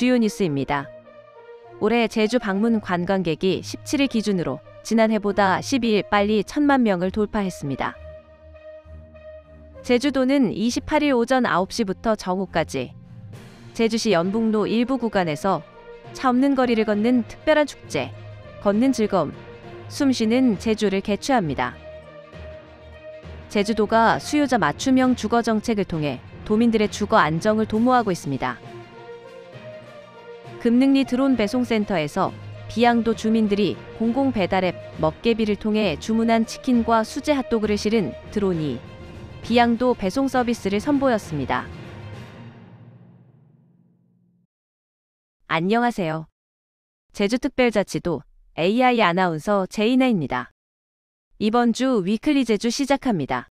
주요 뉴스입니다. 올해 제주 방문 관광객이 17일 기준으로 지난해보다 12일 빨리 1 천만 명을 돌파했습니다. 제주도는 28일 오전 9시부터 정오까지 제주시 연북로 일부 구간에서 차 없는 거리를 걷는 특별한 축제, 걷는 즐거움, 숨쉬는 제주를 개최합니다. 제주도가 수요자 맞춤형 주거 정책을 통해 도민들의 주거 안정을 도모하고 있습니다. 금능리 드론 배송센터에서 비양도 주민들이 공공 배달 앱 먹개비를 통해 주문한 치킨과 수제 핫도그를 실은 드론이 비양도 배송 서비스를 선보였습니다. 안녕하세요. 제주특별자치도 AI 아나운서 제이나입니다. 이번 주 위클리 제주 시작합니다.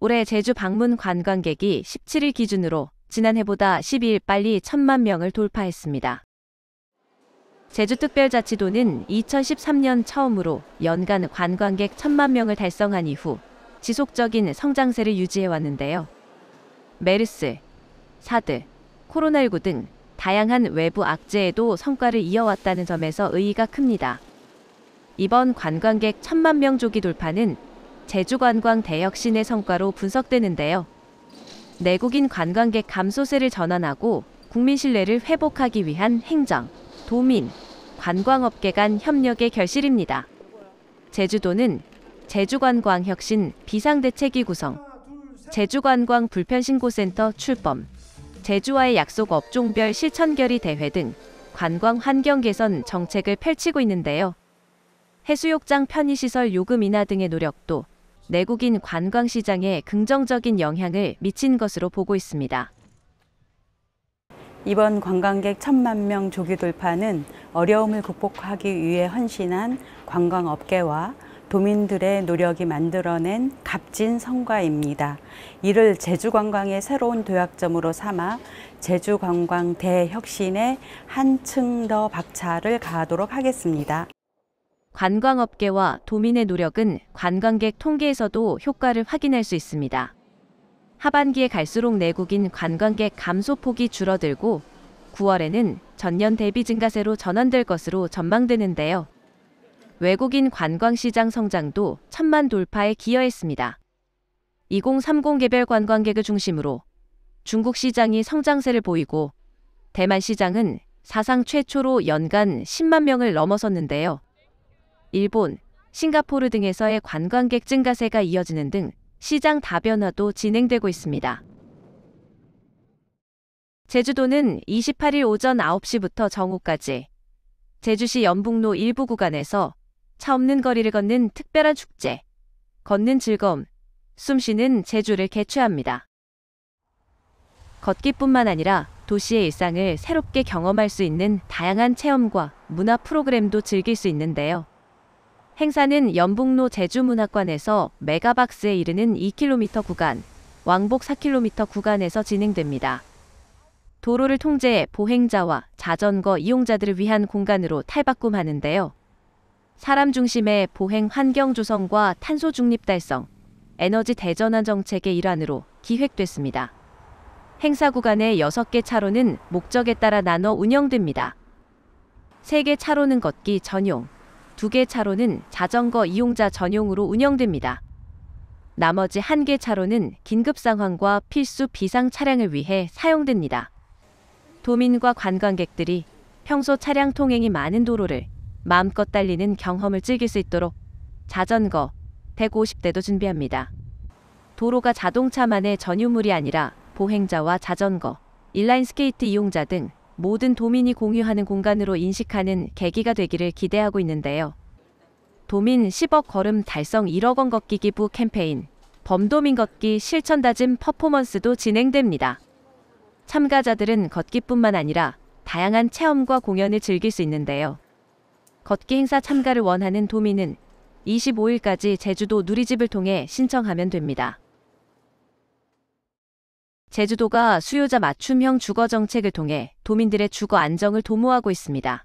올해 제주 방문 관광객이 17일 기준으로 지난해보다 12일 빨리 1 천만 명을 돌파했습니다. 제주특별자치도는 2013년 처음으로 연간 관광객 1 천만 명을 달성한 이후 지속적인 성장세를 유지해왔는데요. 메르스, 사드, 코로나19 등 다양한 외부 악재에도 성과를 이어왔다는 점에서 의의가 큽니다. 이번 관광객 1 천만 명 조기 돌파는 제주관광 대혁신의 성과로 분석되는데요. 내국인 관광객 감소세를 전환하고 국민 신뢰를 회복하기 위한 행정, 도민, 관광업계 간 협력의 결실입니다. 제주도는 제주관광혁신 비상대책위 구성, 제주관광 불편신고센터 출범, 제주와의 약속 업종별 실천결의 대회 등 관광 환경 개선 정책을 펼치고 있는데요. 해수욕장 편의시설 요금 인하 등의 노력도 내국인 관광 시장에 긍정적인 영향을 미친 것으로 보고 있습니다. 이번 관광객 천만 명 조기 돌파는 어려움을 극복하기 위해 헌신한 관광업계와 도민들의 노력이 만들어낸 값진 성과입니다. 이를 제주관광의 새로운 도약점으로 삼아 제주관광 대혁신에 한층 더 박차를 가하도록 하겠습니다. 관광업계와 도민의 노력은 관광객 통계에서도 효과를 확인할 수 있습니다. 하반기에 갈수록 내국인 관광객 감소폭이 줄어들고 9월에는 전년 대비 증가세로 전환될 것으로 전망되는데요. 외국인 관광시장 성장도 천만 돌파에 기여했습니다. 2030 개별 관광객을 중심으로 중국 시장이 성장세를 보이고 대만 시장은 사상 최초로 연간 10만 명을 넘어섰는데요. 일본, 싱가포르 등에서의 관광객 증가세가 이어지는 등 시장 다변화도 진행되고 있습니다. 제주도는 28일 오전 9시부터 정오까지 제주시 연북로 일부 구간에서 차 없는 거리를 걷는 특별한 축제, 걷는 즐거움, 숨쉬는 제주를 개최합니다. 걷기뿐만 아니라 도시의 일상을 새롭게 경험할 수 있는 다양한 체험과 문화 프로그램도 즐길 수 있는데요. 행사는 연북로 제주문화관에서 메가박스에 이르는 2km 구간, 왕복 4km 구간에서 진행됩니다. 도로를 통제해 보행자와 자전거 이용자들을 위한 공간으로 탈바꿈하는데요. 사람 중심의 보행 환경 조성과 탄소 중립 달성, 에너지 대전환 정책의 일환으로 기획됐습니다. 행사 구간의 6개 차로는 목적에 따라 나눠 운영됩니다. 3개 차로는 걷기 전용, 두개 차로는 자전거 이용자 전용으로 운영됩니다. 나머지 한 개 차로는 긴급 상황과 필수 비상 차량을 위해 사용됩니다. 도민과 관광객들이 평소 차량 통행이 많은 도로를 마음껏 달리는 경험을 즐길 수 있도록 자전거 150대도 준비합니다. 도로가 자동차만의 전유물이 아니라 보행자와 자전거, 인라인 스케이트 이용자 등 모든 도민이 공유하는 공간으로 인식하는 계기가 되기를 기대하고 있는데요. 도민 10억 걸음 달성 1억 원 걷기 기부 캠페인, 범도민 걷기 실천 다짐 퍼포먼스도 진행됩니다. 참가자들은 걷기뿐만 아니라 다양한 체험과 공연을 즐길 수 있는데요. 걷기 행사 참가를 원하는 도민은 25일까지 제주도 누리집을 통해 신청하면 됩니다. 제주도가 수요자 맞춤형 주거 정책을 통해 도민들의 주거 안정을 도모하고 있습니다.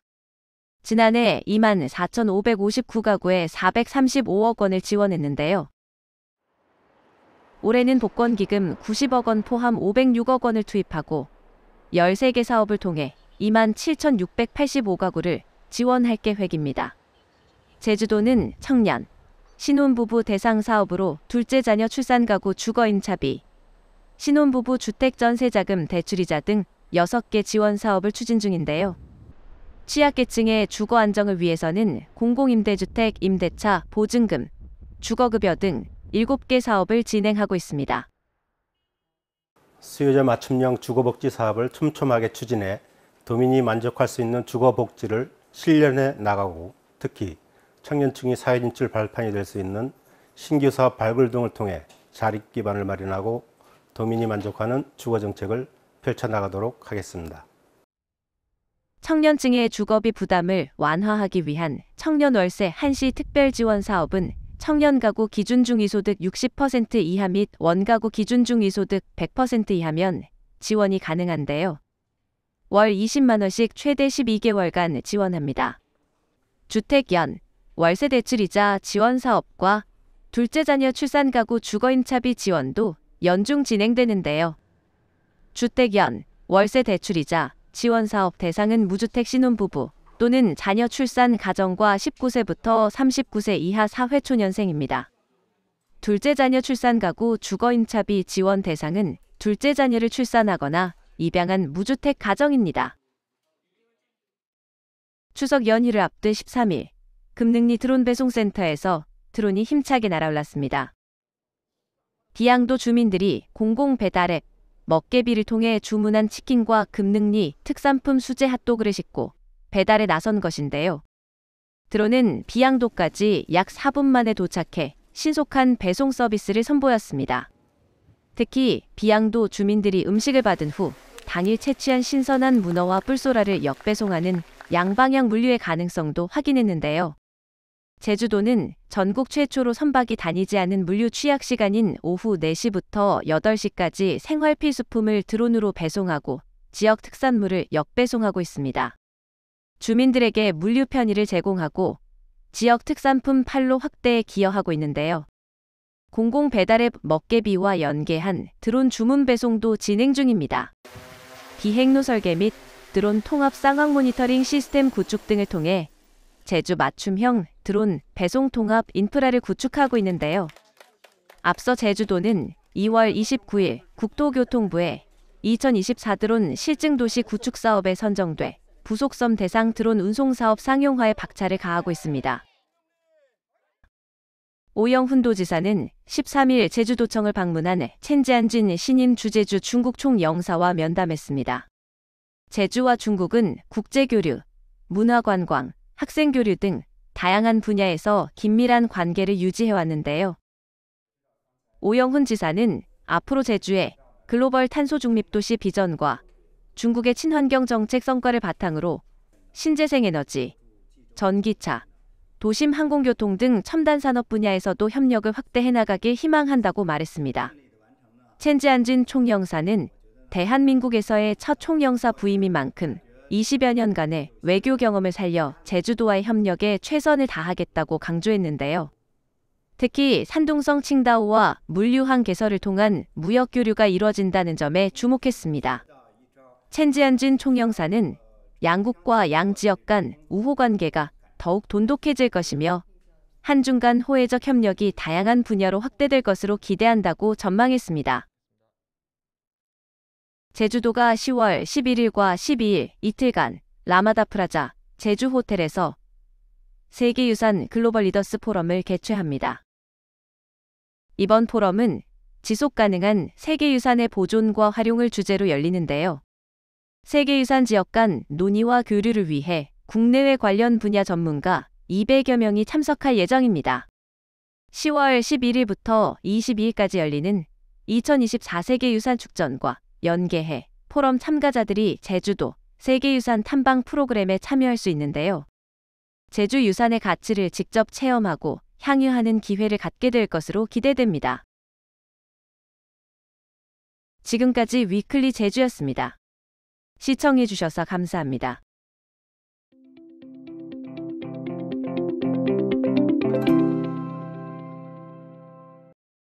지난해 2만 4,559가구에 435억 원을 지원했는데요. 올해는 복권기금 90억 원 포함 506억 원을 투입하고 13개 사업을 통해 2만 7,685가구를 지원할 계획입니다. 제주도는 청년, 신혼부부 대상 사업으로 둘째 자녀 출산 가구 주거 인차비, 신혼부부 주택 전세자금 대출이자 등 6개 지원 사업을 추진 중인데요. 취약계층의 주거 안정을 위해서는 공공임대주택 임대차 보증금, 주거급여 등 7개 사업을 진행하고 있습니다. 수요자 맞춤형 주거복지 사업을 촘촘하게 추진해 도민이 만족할 수 있는 주거복지를 실현해 나가고 특히 청년층이 사회 진출 발판이 될 수 있는 신규 사업 발굴 등을 통해 자립 기반을 마련하고 도민이 만족하는 주거 정책을 펼쳐나가도록 하겠습니다. 청년층의 주거비 부담을 완화하기 위한 청년월세 한시 특별지원 사업은 청년 가구 기준 중위소득 60% 이하 및 원가구 기준 중위소득 100% 이하면 지원이 가능한데요. 월 20만 원씩 최대 12개월간 지원합니다. 주택연, 월세 대출이자 지원 사업과 둘째 자녀 출산 가구 주거 임차비 지원도 연중 진행되는데요. 주택연, 월세 대출이자, 지원사업 대상은 무주택 신혼부부 또는 자녀 출산 가정과 19세부터 39세 이하 사회초년생입니다. 둘째 자녀 출산 가구 주거임차비 지원 대상은 둘째 자녀를 출산하거나 입양한 무주택 가정입니다. 추석 연휴를 앞둔 13일 금능리 드론 배송센터에서 드론이 힘차게 날아올랐습니다. 비양도 주민들이 공공배달앱 먹개비를 통해 주문한 치킨과 금능리 특산품 수제 핫도그를 싣고 배달에 나선 것인데요. 드론은 비양도까지 약 4분 만에 도착해 신속한 배송 서비스를 선보였습니다. 특히 비양도 주민들이 음식을 받은 후 당일 채취한 신선한 문어와 뿔소라를 역배송하는 양방향 물류의 가능성도 확인했는데요. 제주도는 전국 최초로 선박이 다니지 않은 물류 취약 시간인 오후 4시부터 8시까지 생활 필수품을 드론으로 배송하고 지역 특산물을 역배송하고 있습니다. 주민들에게 물류 편의를 제공하고 지역 특산품 판로 확대에 기여하고 있는데요. 공공 배달앱 먹개비와 연계한 드론 주문 배송도 진행 중입니다. 비행로 설계 및 드론 통합 쌍황 모니터링 시스템 구축 등을 통해 제주 맞춤형 드론 배송 통합 인프라를 구축하고 있는데요. 앞서 제주도는 2월 29일 국토교통부에 2024 드론 실증도시 구축 사업에 선정돼 부속섬 대상 드론 운송 사업 상용화에 박차를 가하고 있습니다. 오영훈 도지사는 13일 제주도청을 방문한 첸지안진 신임 주제주 중국 총영사와 면담했습니다. 제주와 중국은 국제교류, 문화관광, 학생 교류 등 다양한 분야에서 긴밀한 관계를 유지해왔는데요. 오영훈 지사는 앞으로 제주에 글로벌 탄소 중립 도시 비전과 중국의 친환경 정책 성과를 바탕으로 신재생 에너지, 전기차, 도심 항공교통 등 첨단 산업 분야에서도 협력을 확대해 나가길 희망한다고 말했습니다. 첸지안진 총영사는 대한민국에서의 첫 총영사 부임인 만큼 20여 년간의 외교 경험을 살려 제주도와의 협력에 최선을 다하겠다고 강조했는데요. 특히 산둥성 칭다오와 물류항 개설을 통한 무역 교류가 이뤄진다는 점에 주목했습니다. 첸지안진 총영사는 양국과 양 지역 간 우호 관계가 더욱 돈독해질 것이며 한중 간 호혜적 협력이 다양한 분야로 확대될 것으로 기대한다고 전망했습니다. 제주도가 10월 11일과 12일 이틀간 라마다 프라자 제주 호텔에서 세계유산 글로벌 리더스 포럼을 개최합니다. 이번 포럼은 지속 가능한 세계유산의 보존과 활용을 주제로 열리는데요. 세계유산 지역 간 논의와 교류를 위해 국내외 관련 분야 전문가 200여 명이 참석할 예정입니다. 10월 11일부터 22일까지 열리는 2024 세계유산축전과 연계해 포럼 참가자들이 제주도 세계유산 탐방 프로그램에 참여할 수 있는데요. 제주 유산의 가치를 직접 체험하고 향유하는 기회를 갖게 될 것으로 기대됩니다. 지금까지 위클리 제주였습니다. 시청해주셔서 감사합니다.